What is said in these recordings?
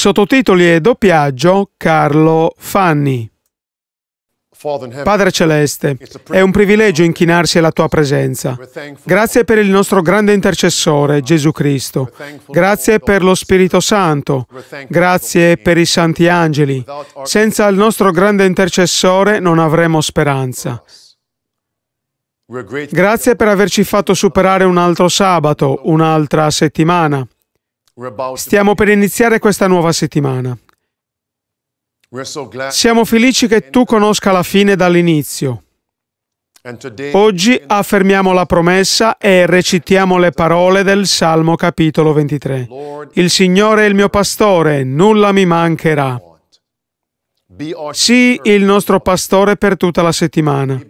Sottotitoli e doppiaggio Carlo Fanni. Padre Celeste, è un privilegio inchinarsi alla tua presenza. Grazie per il nostro grande intercessore, Gesù Cristo. Grazie per lo Spirito Santo. Grazie per i santi angeli. Senza il nostro grande intercessore non avremo speranza. Grazie per averci fatto superare un altro sabato, un'altra settimana. Stiamo per iniziare questa nuova settimana. Siamo felici che tu conosca la fine dall'inizio. Oggi affermiamo la promessa e recitiamo le parole del Salmo capitolo 23. Il Signore è il mio pastore, nulla mi mancherà. Sii il nostro pastore per tutta la settimana.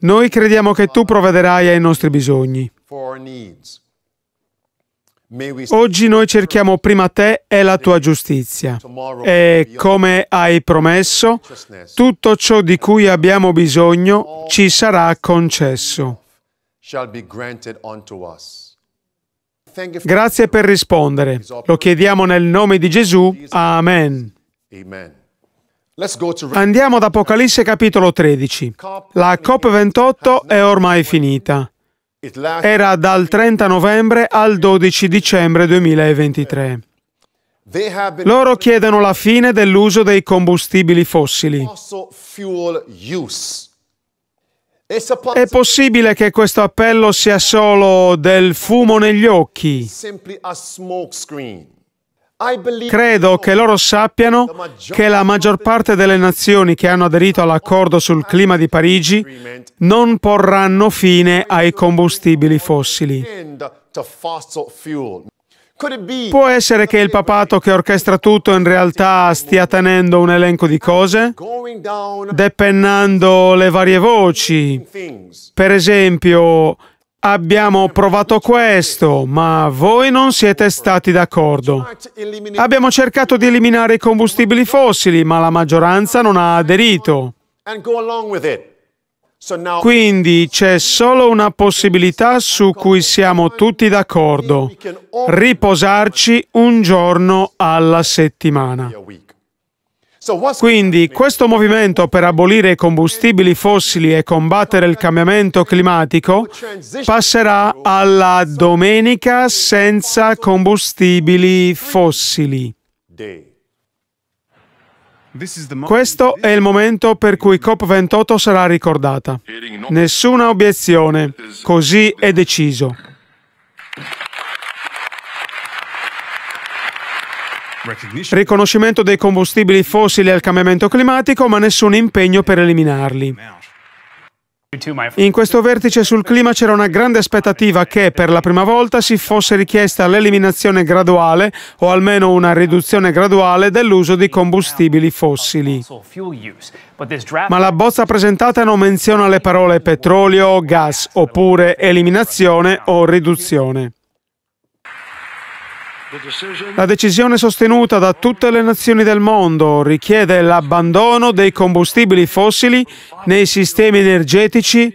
Noi crediamo che tu provvederai ai nostri bisogni. Oggi noi cerchiamo prima te e la tua giustizia e, come hai promesso, tutto ciò di cui abbiamo bisogno ci sarà concesso. Grazie per rispondere. Lo chiediamo nel nome di Gesù. Amen. Andiamo ad Apocalisse capitolo 13. La COP28 è ormai finita era dal 30 novembre al 12 dicembre 2023. Loro chiedono la fine dell'uso dei combustibili fossili. È possibile che questo appello sia solo del fumo negli occhi Credo che loro sappiano che la maggior parte delle nazioni che hanno aderito all'accordo sul clima di Parigi non porranno fine ai combustibili fossili. Può essere che il papato che orchestra tutto in realtà stia tenendo un elenco di cose, depennando le varie voci. Per esempio, Abbiamo provato questo, ma voi non siete stati d'accordo. Abbiamo cercato di eliminare i combustibili fossili, ma la maggioranza non ha aderito. Quindi c'è solo una possibilità su cui siamo tutti d'accordo, riposarci un giorno alla settimana. Quindi questo movimento per abolire i combustibili fossili e combattere il cambiamento climatico passerà alla domenica senza combustibili fossili. Questo è il momento per cui COP28 sarà ricordata. Nessuna obiezione, così è deciso. Riconoscimento dei combustibili fossili al cambiamento climatico, ma nessun impegno per eliminarli. In questo vertice sul clima c'era una grande aspettativa che per la prima volta si fosse richiesta l'eliminazione graduale o almeno una riduzione graduale dell'uso di combustibili fossili. Ma la bozza presentata non menziona le parole petrolio, gas oppure eliminazione o riduzione. La decisione sostenuta da tutte le nazioni del mondo richiede l'abbandono dei combustibili fossili nei sistemi energetici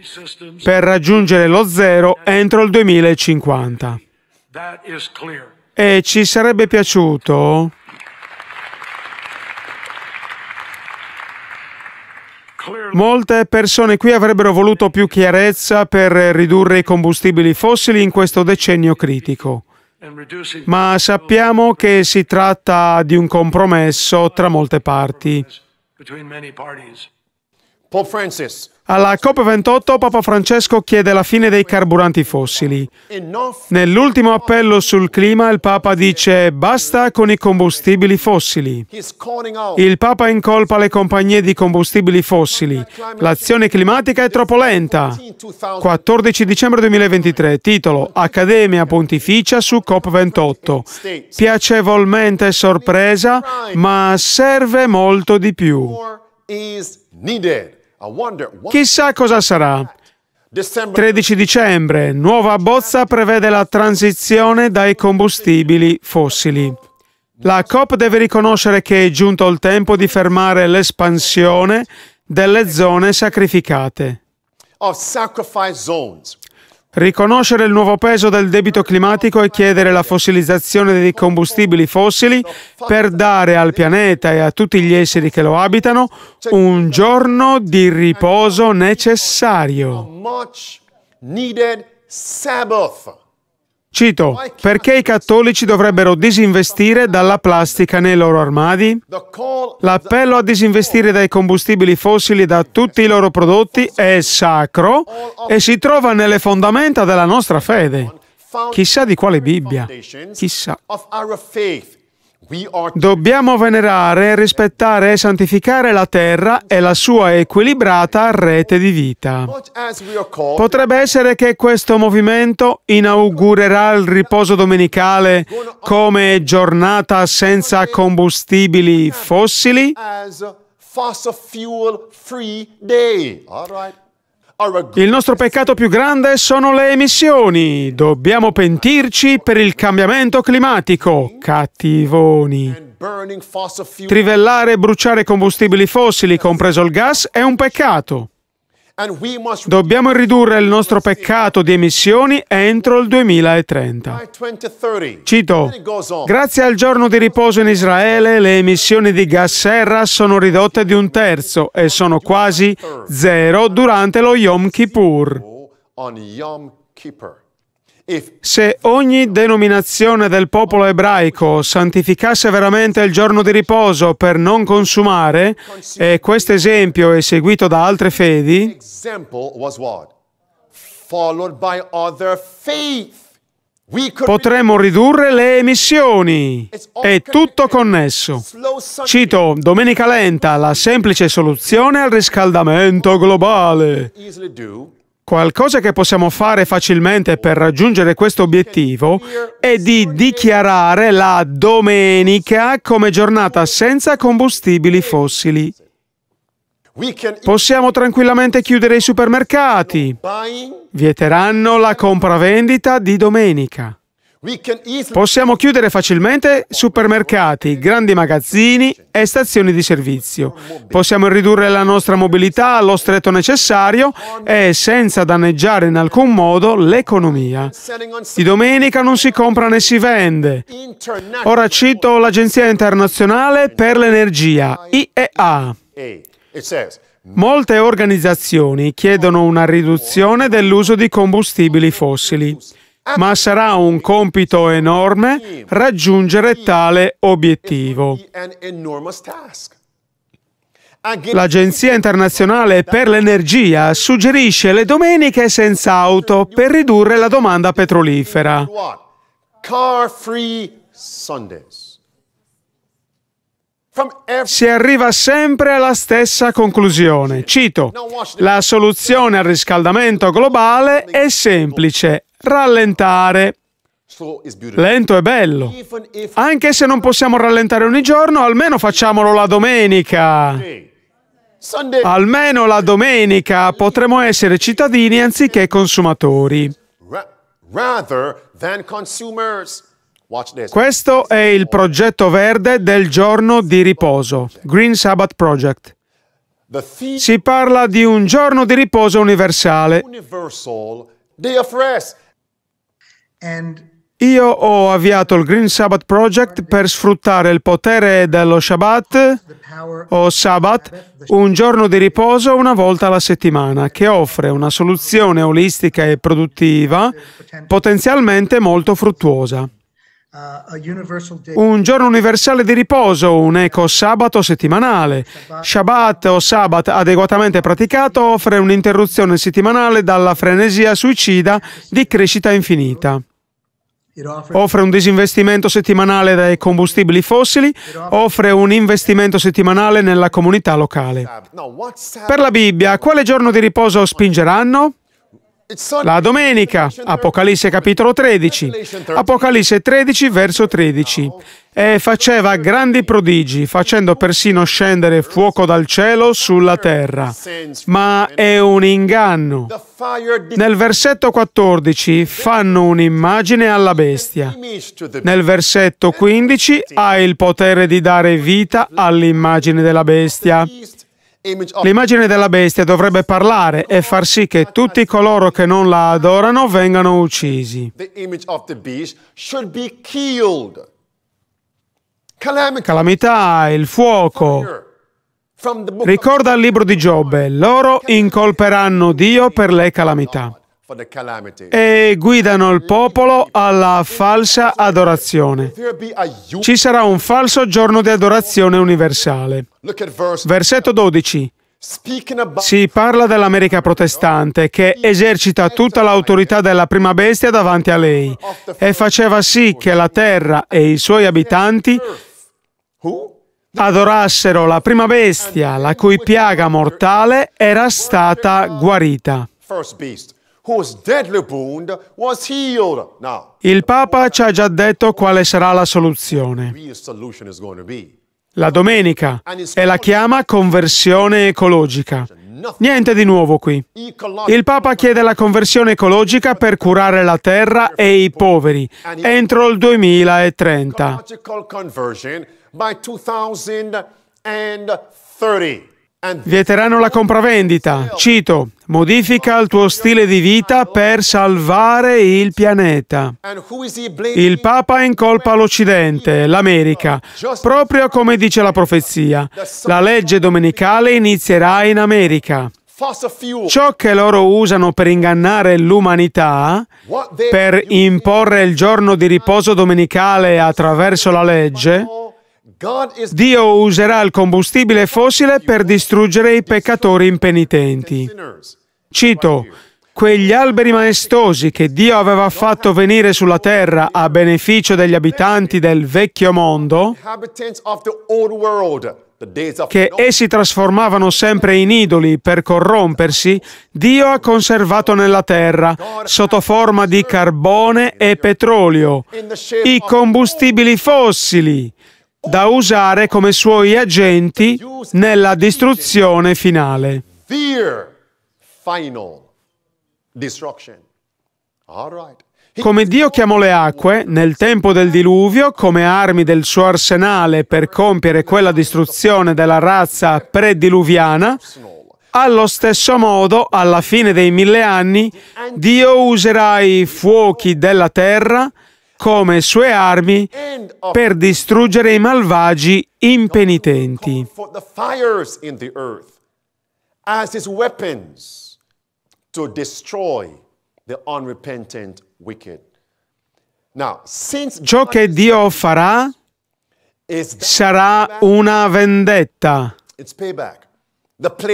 per raggiungere lo zero entro il 2050. E ci sarebbe piaciuto Molte persone qui avrebbero voluto più chiarezza per ridurre i combustibili fossili in questo decennio critico ma sappiamo che si tratta di un compromesso tra molte parti. Alla COP28 Papa Francesco chiede la fine dei carburanti fossili. Nell'ultimo appello sul clima il Papa dice basta con i combustibili fossili. Il Papa incolpa le compagnie di combustibili fossili. L'azione climatica è troppo lenta. 14 dicembre 2023, titolo Accademia Pontificia su COP28. Piacevolmente sorpresa, ma serve molto di più. needed. Chissà cosa sarà. 13 dicembre, nuova bozza prevede la transizione dai combustibili fossili. La COP deve riconoscere che è giunto il tempo di fermare l'espansione delle zone sacrificate. Riconoscere il nuovo peso del debito climatico e chiedere la fossilizzazione dei combustibili fossili per dare al pianeta e a tutti gli esseri che lo abitano un giorno di riposo necessario. Cito, perché i cattolici dovrebbero disinvestire dalla plastica nei loro armadi? L'appello a disinvestire dai combustibili fossili e da tutti i loro prodotti è sacro e si trova nelle fondamenta della nostra fede. Chissà di quale Bibbia, chissà. Dobbiamo venerare, rispettare e santificare la terra e la sua equilibrata rete di vita. Potrebbe essere che questo movimento inaugurerà il riposo domenicale come giornata senza combustibili fossili? Il nostro peccato più grande sono le emissioni. Dobbiamo pentirci per il cambiamento climatico. Cattivoni. Trivellare e bruciare combustibili fossili, compreso il gas, è un peccato. Dobbiamo ridurre il nostro peccato di emissioni entro il 2030. Cito, grazie al giorno di riposo in Israele le emissioni di gas serra sono ridotte di un terzo e sono quasi zero durante lo Yom Kippur. Se ogni denominazione del popolo ebraico santificasse veramente il giorno di riposo per non consumare, e questo esempio è seguito da altre fedi, potremmo ridurre le emissioni. È tutto connesso. Cito Domenica Lenta, la semplice soluzione al riscaldamento globale. Qualcosa che possiamo fare facilmente per raggiungere questo obiettivo è di dichiarare la domenica come giornata senza combustibili fossili. Possiamo tranquillamente chiudere i supermercati. Vieteranno la compravendita di domenica. Possiamo chiudere facilmente supermercati, grandi magazzini e stazioni di servizio. Possiamo ridurre la nostra mobilità allo stretto necessario e senza danneggiare in alcun modo l'economia. Di domenica non si compra né si vende. Ora cito l'Agenzia internazionale per l'energia, IEA. Molte organizzazioni chiedono una riduzione dell'uso di combustibili fossili ma sarà un compito enorme raggiungere tale obiettivo. L'Agenzia internazionale per l'energia suggerisce le domeniche senza auto per ridurre la domanda petrolifera. Car free Sundays si arriva sempre alla stessa conclusione. Cito, la soluzione al riscaldamento globale è semplice, rallentare. Lento è bello. Anche se non possiamo rallentare ogni giorno, almeno facciamolo la domenica. Almeno la domenica potremo essere cittadini anziché consumatori. Rather than consumers. Questo è il progetto verde del giorno di riposo, Green Sabbath Project. Si parla di un giorno di riposo universale. Io ho avviato il Green Sabbath Project per sfruttare il potere dello Shabbat o Sabbat, un giorno di riposo una volta alla settimana, che offre una soluzione olistica e produttiva potenzialmente molto fruttuosa. Un giorno universale di riposo, un eco sabato settimanale. Shabbat o Sabbat adeguatamente praticato offre un'interruzione settimanale dalla frenesia suicida di crescita infinita. Offre un disinvestimento settimanale dai combustibili fossili, offre un investimento settimanale nella comunità locale. Per la Bibbia, quale giorno di riposo spingeranno? La domenica, Apocalisse capitolo 13, Apocalisse 13 verso 13. E faceva grandi prodigi, facendo persino scendere fuoco dal cielo sulla terra. Ma è un inganno. Nel versetto 14 fanno un'immagine alla bestia. Nel versetto 15 ha il potere di dare vita all'immagine della bestia. L'immagine della bestia dovrebbe parlare e far sì che tutti coloro che non la adorano vengano uccisi. Calamità, il fuoco. Ricorda il libro di Giobbe, loro incolperanno Dio per le calamità e guidano il popolo alla falsa adorazione. Ci sarà un falso giorno di adorazione universale. Versetto 12. Si parla dell'America protestante che esercita tutta l'autorità della prima bestia davanti a lei e faceva sì che la terra e i suoi abitanti adorassero la prima bestia la cui piaga mortale era stata guarita. Il Papa ci ha già detto quale sarà la soluzione. La domenica e la chiama conversione ecologica. Niente di nuovo qui. Il Papa chiede la conversione ecologica per curare la terra e i poveri entro il 2030. Vieteranno la compravendita. Cito, modifica il tuo stile di vita per salvare il pianeta. Il Papa incolpa l'Occidente, l'America, proprio come dice la profezia. La legge domenicale inizierà in America. Ciò che loro usano per ingannare l'umanità, per imporre il giorno di riposo domenicale attraverso la legge, Dio userà il combustibile fossile per distruggere i peccatori impenitenti. Cito, quegli alberi maestosi che Dio aveva fatto venire sulla terra a beneficio degli abitanti del vecchio mondo, che essi trasformavano sempre in idoli per corrompersi, Dio ha conservato nella terra, sotto forma di carbone e petrolio, i combustibili fossili da usare come suoi agenti nella distruzione finale. Come Dio chiamò le acque nel tempo del diluvio come armi del suo arsenale per compiere quella distruzione della razza prediluviana, allo stesso modo, alla fine dei mille anni, Dio userà i fuochi della terra come sue armi per distruggere i malvagi impenitenti. Ciò che Dio farà sarà una vendetta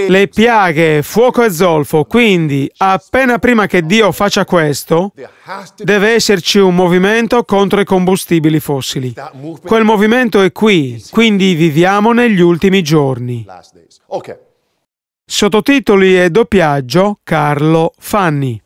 le piaghe, fuoco e zolfo. Quindi, appena prima che Dio faccia questo, deve esserci un movimento contro i combustibili fossili. Quel movimento è qui, quindi viviamo negli ultimi giorni. Sottotitoli e doppiaggio Carlo Fanni.